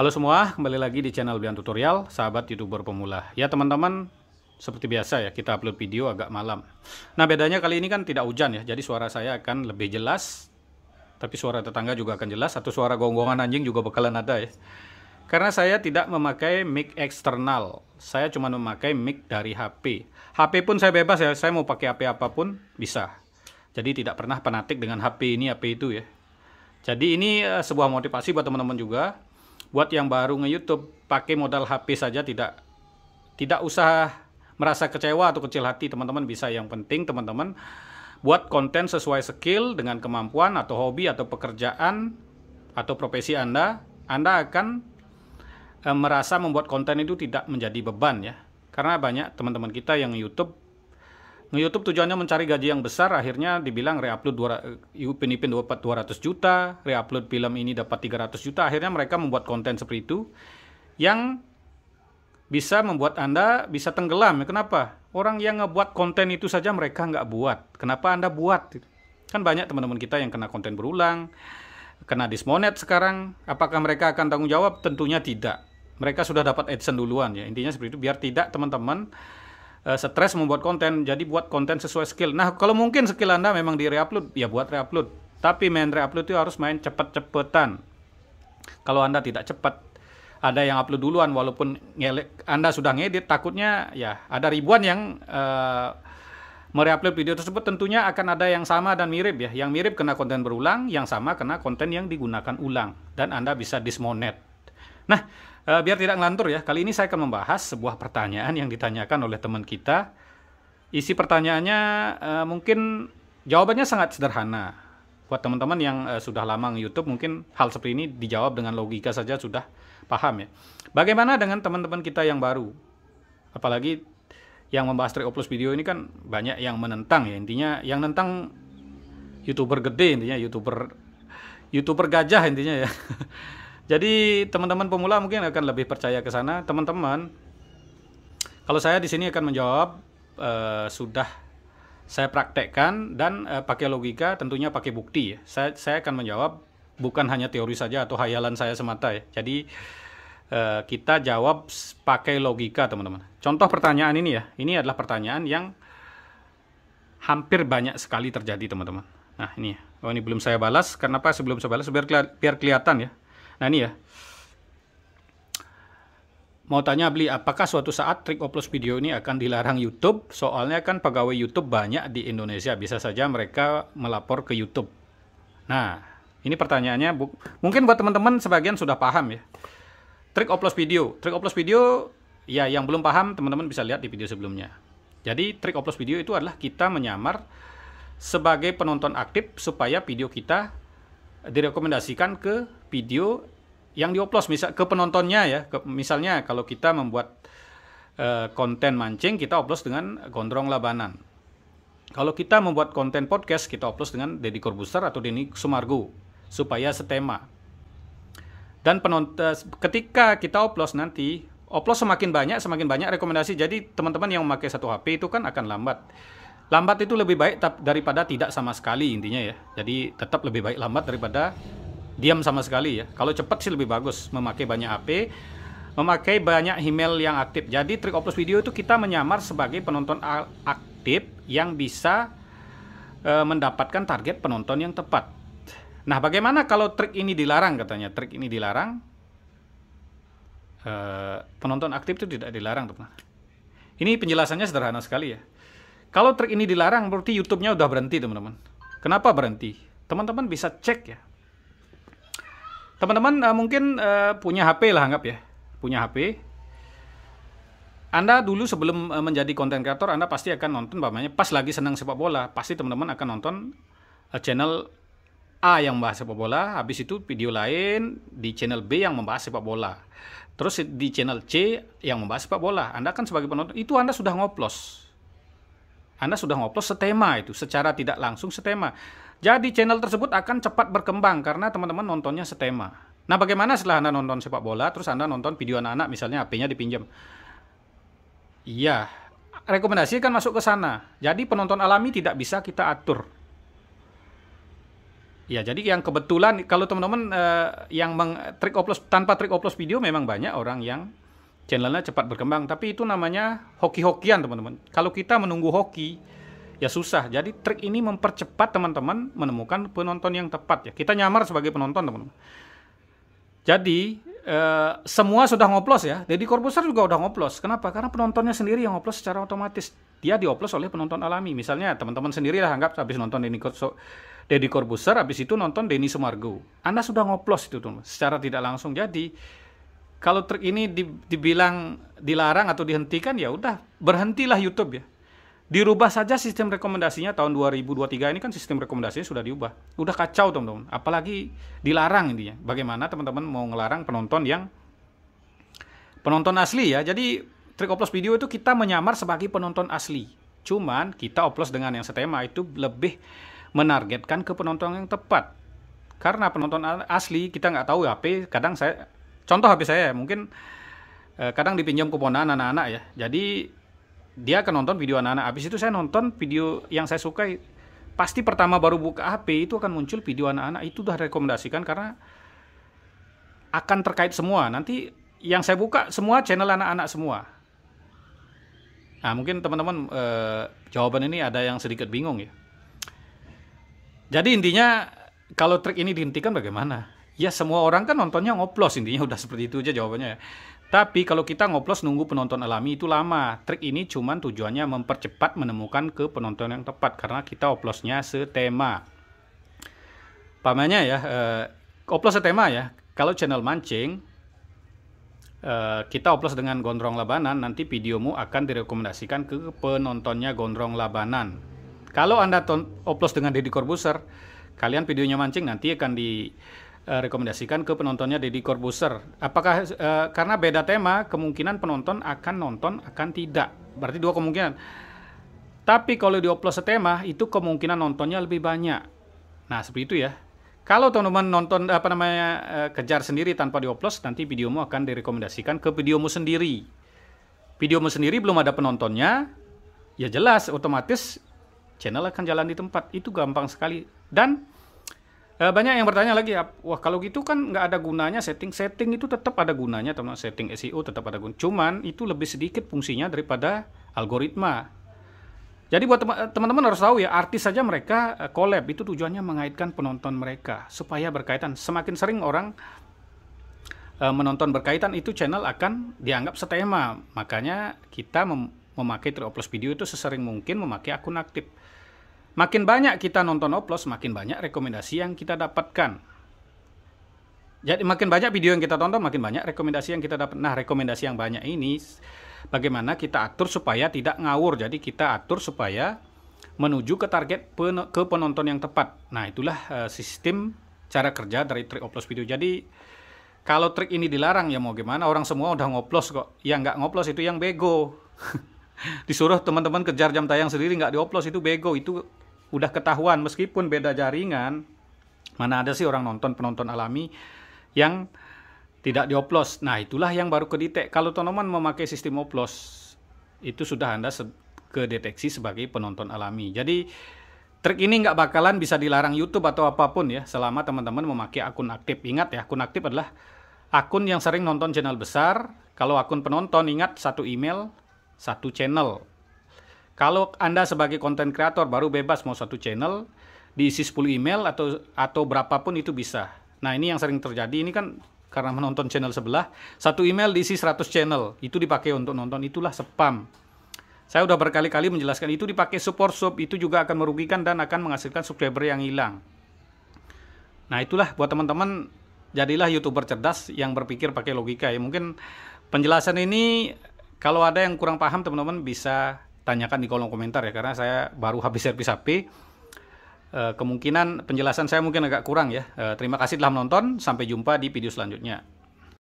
Halo semua, kembali lagi di channel Bian Tutorial, sahabat youtuber pemula. Ya teman-teman, seperti biasa ya, kita upload video agak malam. Nah bedanya kali ini kan tidak hujan ya, jadi suara saya akan lebih jelas. Tapi suara tetangga juga akan jelas, atau suara gonggongan anjing juga bakalan ada ya. Karena saya tidak memakai mic eksternal, saya cuma memakai mic dari HP. HP pun saya bebas ya, saya mau pakai HP apapun bisa. Jadi tidak pernah penatik dengan HP ini, HP itu ya. Jadi ini eh, sebuah motivasi buat teman-teman juga buat yang baru nge-YouTube pakai modal HP saja tidak tidak usah merasa kecewa atau kecil hati teman-teman bisa yang penting teman-teman buat konten sesuai skill dengan kemampuan atau hobi atau pekerjaan atau profesi Anda Anda akan eh, merasa membuat konten itu tidak menjadi beban ya karena banyak teman-teman kita yang YouTube Nge-YouTube tujuannya mencari gaji yang besar, akhirnya dibilang reupload upload Upin Ipin dapat 200 juta, re-upload film ini dapat 300 juta, akhirnya mereka membuat konten seperti itu yang bisa membuat Anda bisa tenggelam. Kenapa? Orang yang ngebuat konten itu saja mereka nggak buat. Kenapa Anda buat? Kan banyak teman-teman kita yang kena konten berulang, kena dismonet sekarang. Apakah mereka akan tanggung jawab? Tentunya tidak. Mereka sudah dapat AdSense duluan ya. Intinya seperti itu. Biar tidak teman-teman Eh, stres membuat konten jadi buat konten sesuai skill nah kalau mungkin skill anda memang di reupload ya buat reupload tapi main reupload itu harus main cepet-cepetan kalau anda tidak cepat ada yang upload duluan walaupun ngelek, anda sudah ngedit takutnya ya ada ribuan yang uh, mereupload video tersebut tentunya akan ada yang sama dan mirip ya yang mirip kena konten berulang yang sama kena konten yang digunakan ulang dan anda bisa dismonet Nah, eh, biar tidak ngelantur ya, kali ini saya akan membahas sebuah pertanyaan yang ditanyakan oleh teman kita. Isi pertanyaannya eh, mungkin jawabannya sangat sederhana. Buat teman-teman yang eh, sudah lama nge-YouTube mungkin hal seperti ini dijawab dengan logika saja sudah paham ya. Bagaimana dengan teman-teman kita yang baru? Apalagi yang membahas trik oplos video ini kan banyak yang menentang ya intinya yang nentang youtuber gede intinya youtuber youtuber gajah intinya ya Jadi teman-teman pemula mungkin akan lebih percaya ke sana. Teman-teman, kalau saya di sini akan menjawab eh, sudah saya praktekkan dan eh, pakai logika, tentunya pakai bukti. Saya saya akan menjawab bukan hanya teori saja atau hayalan saya semata ya. Jadi eh, kita jawab pakai logika teman-teman. Contoh pertanyaan ini ya, ini adalah pertanyaan yang hampir banyak sekali terjadi teman-teman. Nah ini, ya. oh ini belum saya balas. Kenapa sebelum saya balas biar, biar kelihatan ya Nah ini ya. Mau tanya beli apakah suatu saat trik oplos video ini akan dilarang YouTube? Soalnya kan pegawai YouTube banyak di Indonesia, bisa saja mereka melapor ke YouTube. Nah, ini pertanyaannya bu mungkin buat teman-teman sebagian sudah paham ya. Trik oplos video, trik oplos video ya yang belum paham teman-teman bisa lihat di video sebelumnya. Jadi trik oplos video itu adalah kita menyamar sebagai penonton aktif supaya video kita direkomendasikan ke video yang dioplos misal ke penontonnya ya ke, misalnya kalau kita membuat uh, konten mancing kita oplos dengan gondrong labanan kalau kita membuat konten podcast kita oplos dengan Deddy Corbuzier atau Denny Sumargo supaya setema dan penonton eh, ketika kita oplos nanti oplos semakin banyak semakin banyak rekomendasi jadi teman-teman yang memakai satu HP itu kan akan lambat lambat itu lebih baik daripada tidak sama sekali intinya ya. Jadi tetap lebih baik lambat daripada diam sama sekali ya. Kalau cepat sih lebih bagus memakai banyak AP, memakai banyak email yang aktif. Jadi trik oplos video itu kita menyamar sebagai penonton aktif yang bisa e, mendapatkan target penonton yang tepat. Nah, bagaimana kalau trik ini dilarang katanya? Trik ini dilarang. E, penonton aktif itu tidak dilarang, teman. Ini penjelasannya sederhana sekali ya. Kalau trik ini dilarang, berarti YouTube-nya udah berhenti, teman-teman. Kenapa berhenti? Teman-teman bisa cek ya. Teman-teman uh, mungkin uh, punya HP lah anggap ya, punya HP. Anda dulu sebelum uh, menjadi konten kreator, Anda pasti akan nonton, namanya pas lagi senang sepak bola, pasti teman-teman akan nonton uh, channel A yang membahas sepak bola, habis itu video lain di channel B yang membahas sepak bola. Terus di channel C yang membahas sepak bola. Anda kan sebagai penonton, itu Anda sudah ngoplos anda sudah ngoplos setema itu secara tidak langsung setema. Jadi channel tersebut akan cepat berkembang karena teman-teman nontonnya setema. Nah, bagaimana setelah Anda nonton sepak bola terus Anda nonton video anak-anak misalnya HP-nya dipinjam. Iya, rekomendasi kan masuk ke sana. Jadi penonton alami tidak bisa kita atur. Ya, jadi yang kebetulan kalau teman-teman eh, yang meng, trik oplos tanpa trik oplos video memang banyak orang yang channelnya cepat berkembang tapi itu namanya hoki-hokian teman-teman kalau kita menunggu hoki ya susah jadi trik ini mempercepat teman-teman menemukan penonton yang tepat ya kita nyamar sebagai penonton teman-teman jadi eh, semua sudah ngoplos ya jadi Corbuzier juga udah ngoplos kenapa karena penontonnya sendiri yang ngoplos secara otomatis dia dioplos oleh penonton alami misalnya teman-teman sendiri lah anggap habis nonton ini Deddy Corbuzier habis itu nonton Denny Sumargo. Anda sudah ngoplos itu teman, secara tidak langsung. Jadi kalau trik ini dibilang dilarang atau dihentikan ya udah berhentilah YouTube ya. Dirubah saja sistem rekomendasinya tahun 2023 ini kan sistem rekomendasinya sudah diubah. Udah kacau teman-teman, apalagi dilarang ini ya. Bagaimana teman-teman mau ngelarang penonton yang penonton asli ya. Jadi trik oplos video itu kita menyamar sebagai penonton asli. Cuman kita oplos dengan yang setema itu lebih menargetkan ke penonton yang tepat. Karena penonton asli kita nggak tahu HP, ya, kadang saya contoh HP saya mungkin eh, kadang dipinjam kuponan anak-anak ya. Jadi dia akan nonton video anak-anak. Habis itu saya nonton video yang saya sukai. Pasti pertama baru buka HP itu akan muncul video anak-anak. Itu sudah rekomendasikan karena akan terkait semua. Nanti yang saya buka semua channel anak-anak semua. Nah, mungkin teman-teman eh, jawaban ini ada yang sedikit bingung ya. Jadi intinya kalau trik ini dihentikan bagaimana? ya semua orang kan nontonnya ngoplos intinya udah seperti itu aja jawabannya ya. Tapi kalau kita ngoplos nunggu penonton alami itu lama. Trik ini cuman tujuannya mempercepat menemukan ke penonton yang tepat karena kita oplosnya setema. Pamannya ya, eh, oplos setema ya. Kalau channel mancing, eh, kita oplos dengan gondrong labanan, nanti videomu akan direkomendasikan ke penontonnya gondrong labanan. Kalau Anda oplos dengan Deddy Corbuzier, kalian videonya mancing nanti akan di Eh, rekomendasikan ke penontonnya Deddy Corbuzier. Apakah uh, karena beda tema kemungkinan penonton akan nonton akan tidak. Berarti dua kemungkinan. Tapi kalau dioplos setema, itu kemungkinan nontonnya lebih banyak. Nah, seperti itu ya. Kalau teman-teman nonton apa namanya uh, kejar sendiri tanpa dioplos nanti videomu akan direkomendasikan ke videomu sendiri. Videomu sendiri belum ada penontonnya, ya jelas otomatis channel akan jalan di tempat. Itu gampang sekali. Dan Eh, banyak yang bertanya lagi, wah kalau gitu kan nggak ada gunanya setting-setting itu tetap ada gunanya, teman teman setting SEO tetap ada gunanya. Cuman itu lebih sedikit fungsinya daripada algoritma. Jadi buat teman-teman harus tahu ya, artis saja mereka eh, collab itu tujuannya mengaitkan penonton mereka supaya berkaitan. Semakin sering orang eh, menonton berkaitan itu channel akan dianggap setema. Makanya kita mem memakai 3 video itu sesering mungkin memakai akun aktif. Makin banyak kita nonton oplos, makin banyak rekomendasi yang kita dapatkan. Jadi makin banyak video yang kita tonton, makin banyak rekomendasi yang kita dapat. Nah, rekomendasi yang banyak ini bagaimana kita atur supaya tidak ngawur. Jadi kita atur supaya menuju ke target pen ke penonton yang tepat. Nah, itulah uh, sistem cara kerja dari trik oplos video. Jadi kalau trik ini dilarang ya mau gimana? Orang semua udah ngoplos kok. Yang nggak ngoplos itu yang bego. Disuruh teman-teman kejar jam tayang sendiri nggak dioplos itu bego. Itu udah ketahuan meskipun beda jaringan mana ada sih orang nonton penonton alami yang tidak dioplos nah itulah yang baru kedetek kalau teman-teman memakai sistem oplos itu sudah anda se kedeteksi sebagai penonton alami jadi Trik ini nggak bakalan bisa dilarang YouTube atau apapun ya, selama teman-teman memakai akun aktif. Ingat ya, akun aktif adalah akun yang sering nonton channel besar. Kalau akun penonton, ingat satu email, satu channel. Kalau Anda sebagai konten kreator baru bebas mau satu channel diisi 10 email atau atau berapapun itu bisa. Nah, ini yang sering terjadi ini kan karena menonton channel sebelah, satu email diisi 100 channel. Itu dipakai untuk nonton itulah spam. Saya sudah berkali-kali menjelaskan itu dipakai support sub itu juga akan merugikan dan akan menghasilkan subscriber yang hilang. Nah, itulah buat teman-teman jadilah YouTuber cerdas yang berpikir pakai logika ya. Mungkin penjelasan ini kalau ada yang kurang paham teman-teman bisa tanyakan di kolom komentar ya karena saya baru habis servis HP. Eh, kemungkinan penjelasan saya mungkin agak kurang ya. Eh, terima kasih telah menonton, sampai jumpa di video selanjutnya.